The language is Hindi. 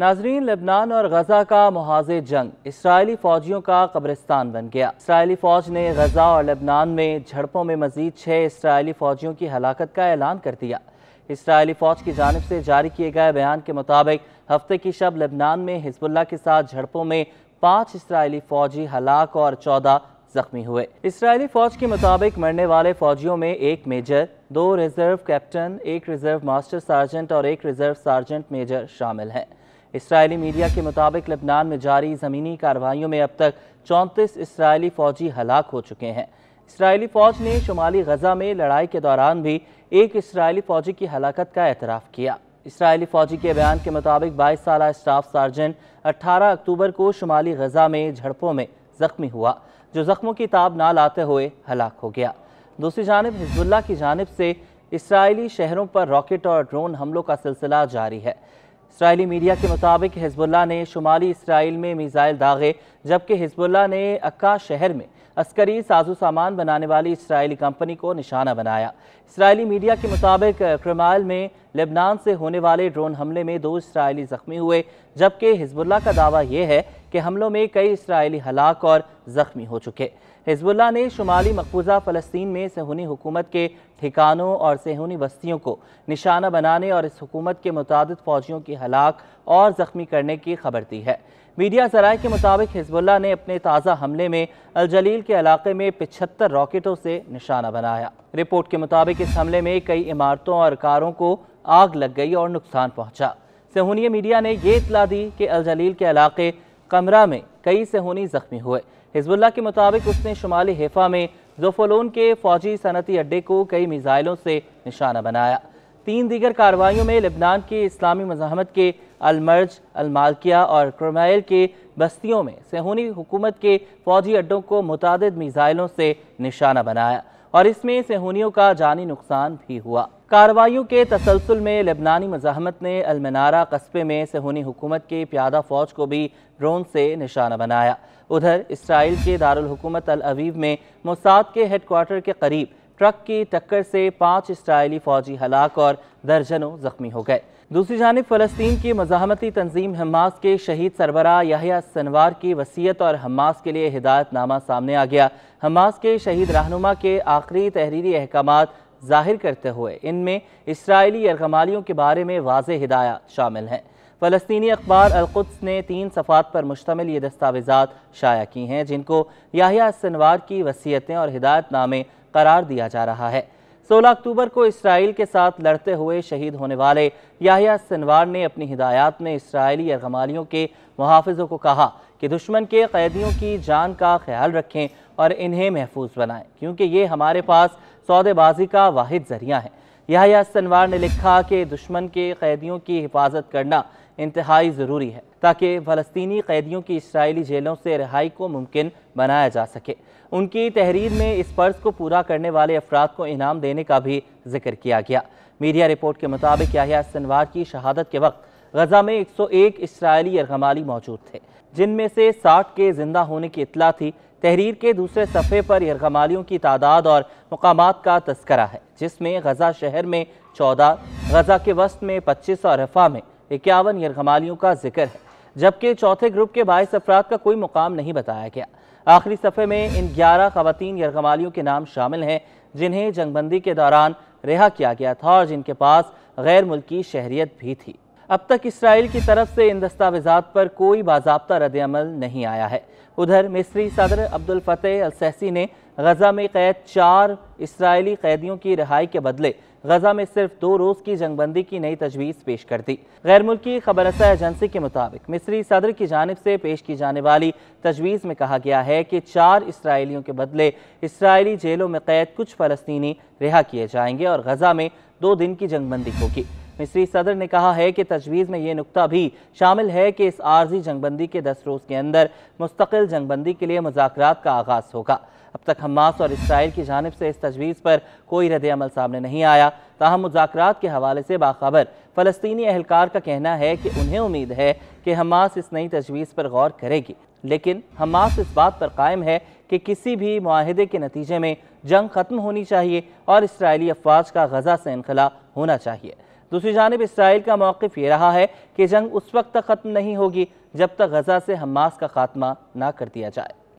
नाजरीन लेबनान और गजा का मुहाजे जंग इसराइली फौजियों का कब्रिस्तान बन गया इसराइली फौज ने गजा और लेबनान में झड़पों में मजीद छः इसराइली फौजियों की हलाकत का ऐलान कर दिया इसराइली फौज की जानब से जारी किए गए बयान के मुताबिक हफ्ते की शब लेबनान में हिजबुल्ला के साथ झड़पों में पाँच इसराइली फौजी हलाक और चौदह जख्मी हुए इसराइली फौज के मुताबिक मरने वाले फौजियों में एक मेजर दो रिजर्व कैप्टन एक रिजर्व मास्टर सार्जेंट और एक रिजर्व सार्जेंट मेजर शामिल हैं इसराइली मीडिया के मुताबिक लेबनान में जारी ज़मीनी कार्रवाइयों में अब तक चौंतीस इसराइली फ़ौजी हलाक हो चुके हैं इसराइली फ़ौज ने शुमाली गजा में लड़ाई के दौरान भी एक इसराइली फ़ौजी की हलाकत का एतराफ़ किया इसराइली फ़ौजी के बयान के मुताबिक बाईस साल स्टाफ सार्जेंट अट्ठारह अक्टूबर को शुमाली गजा में झड़पों में ज़ख्मी हुआ जो ज़ख्मों की ताब ना लाते हुए हलाक हो गया दूसरी जानब हिजबुल्ला की जानब से इसराइली शहरों पर रॉकेट और ड्रोन हमलों का सिलसिला जारी है इसराइली मीडिया के मुताबिक हिजबुल्ला ने शुमाली इसराइल में मिज़ाइल दागे जबकि हिजबुल्ला ने अक्का शहर में अस्करी साजो सामान बनाने वाली इसराइली कंपनी को निशाना बनाया इसराइली मीडिया के मुताबिक क्रमाइल में लेबनान से होने वाले ड्रोन हमले में दो इसराइली जख्मी हुए जबकि हिजबुल्ला का दावा यह है कि हमलों में कई इसराइली हलाक और जख्मी हो चुके हिजबुल्ला ने शुमाली मकबूजा फ़लस्तीन में सहूनी हुकूमत के ठिकानों और सहूनी बस्तियों को निशाना बनाने और इस हुकूमत के मुताद फ़ौजियों की हलाक और ज़ख्मी करने की खबर दी है मीडिया जराये के मुताबिक हिजबुल्ला ने अपने ताज़ा हमले में अलजलील के इलाके में पिछहत्तर रॉकेटों से निशाना बनाया रिपोर्ट के मुताबिक इस हमले में कई इमारतों और कारों को आग लग गई और नुकसान पहुँचा सहूनी मीडिया ने ये इतला दी कि अलजलील के इलाके कमरा में कई सहूनी जख्मी हुए हिजबुल्ला के मुताबिक उसने शुमाली हिफा में जोफोलोन के फौजी सनती अड्डे को कई मिज़ाइलों से निशाना बनाया तीन दीगर कार्रवाइयों में लेबनान के इस्लामी मजामत के अलमर्ज अलमालकिया और क्रमाइल के बस्तियों में सहूनी हुकूमत के फौजी अड्डों को मुतद मिज़ाइलों से निशाना बनाया और इसमें सेहूनियों का जानी नुकसान भी हुआ कार्रवाई के तसलसल में लेबनानी मजाहमत ने अलमनारा कस्बे में सेहूनी हुकूमत के प्यादा फौज को भी ड्रोन से निशाना बनाया उधर इसराइल के दारकूमत अलअवीव में मोसाद के हेडकोार्टर के करीब ट्रक की टक्कर से पाँच इसराइली फौजी हलाक और दर्जनों जख्मी हो गए दूसरी जानब फ़लस्तीन की मजामती तंजीम हमास के शहीद सरबरा याहिया सनवार की वसीयत और हमास के लिए हिदायतनामा सामने आ गया हमास के शहीद रहनुमा के आखिरी तहरीरी अहकाम जाहिर करते हुए इनमें इसराइली यरगमालियों के बारे में वाज हदायत शामिल हैं फ़लस्तनी अखबार अलकुद्स ने तीन सफ़ात पर मुश्तमिल ये दस्तावेज़ा शाया की हैं जिनको याहिया सनवार की वसीयतें और हिदायतनामे करार दिया जा रहा है 16 अक्टूबर को इसराइल के साथ लड़ते हुए शहीद होने वाले याहिया सिनवार ने अपनी हिदायत में इसराइली अरगमालियों के मुहाफों को कहा कि दुश्मन के कैदियों की जान का ख्याल रखें और इन्हें महफूज बनाएं क्योंकि ये हमारे पास सौदेबाजी का वाद जरिया है याहिया सिनवार ने लिखा कि दुश्मन के कैदियों की हिफाजत करना इंतहाई ज़रूरी है ताकि फ़लस्तनी कैदियों की इसराइली जेलों से रिहाई को मुमकिन बनाया जा सके उनकी तहरीर में इस फ़र्ज़ को पूरा करने वाले अफराद को इनाम देने का भी जिक्र किया गया मीडिया रिपोर्ट के मुताबिक याहिया सनवार की शहादत के वक्त गजा में 101 इसराइली यरगमाली मौजूद थे जिनमें से 60 के जिंदा होने की इतला थी तहरीर के दूसरे सफ़े पर यरगमालियों की तादाद और मकाम का तस्करा है जिसमें गजा शहर में 14, गजा के वस्त में 25 और रफा में इक्यावन यरगमालियों का जिक्र है जबकि चौथे ग्रुप के बाईस अफराद का कोई मुकाम नहीं बताया गया आखिरी सफ़े में इन ग्यारह खातन यरगमालियों के नाम शामिल हैं जिन्हें जंगबंदी के दौरान रिहा किया गया था और जिनके पास गैर मुल्की शहरीत भी थी अब तक इसराइल की तरफ से इन दस्तावेजा पर कोई बाबा रद्दमल नहीं आया है उधर मिस्री सदर अब्दुल फतेह अलसैसी ने गजा में कैद चार इसराइली कैदियों की रिहाई के बदले गजा में सिर्फ दो रोज़ की जंगबंदी की नई तजवीज़ पेश कर दी गैर मुल्की खबरसा एजेंसी के मुताबिक मिस्री सदर की जानब से पेश की जाने वाली तजवीज़ में कहा गया है कि चार इसराइलियों के बदले इसराइली जेलों में कैद कुछ फ़लस्तनी रिहा किए जाएंगे और गजा में दो दिन की जंगबंदी होगी मिस्री सदर ने कहा है कि तजवीज़ में ये नुकता भी शामिल है कि इस आर्जी जंगबंदी के दस रोज़ के अंदर मुस्तकिल जंगबंदी के लिए मुजाकर का आगाज़ होगा अब तक हमास और इसराइल की जानब से इस तजवीज़ पर कोई अमल सामने नहीं आया ताहम मुजाकर के हवाले से बाखबर फ़लस्तनी अहलकार का कहना है कि उन्हें उम्मीद है कि हमास इस नई तजवीज़ पर गौर करेगी लेकिन हमास इस बात पर कायम है कि किसी भी माहदे के नतीजे में जंग ख़त्म होनी चाहिए और इसराइली अफवाज का गजा से इनखला होना चाहिए दूसरी जानब इसराइल का मौक़ ये रहा है कि जंग उस वक्त तक ख़त्म नहीं होगी जब तक गजा से हमास का खात्मा ना कर दिया जाए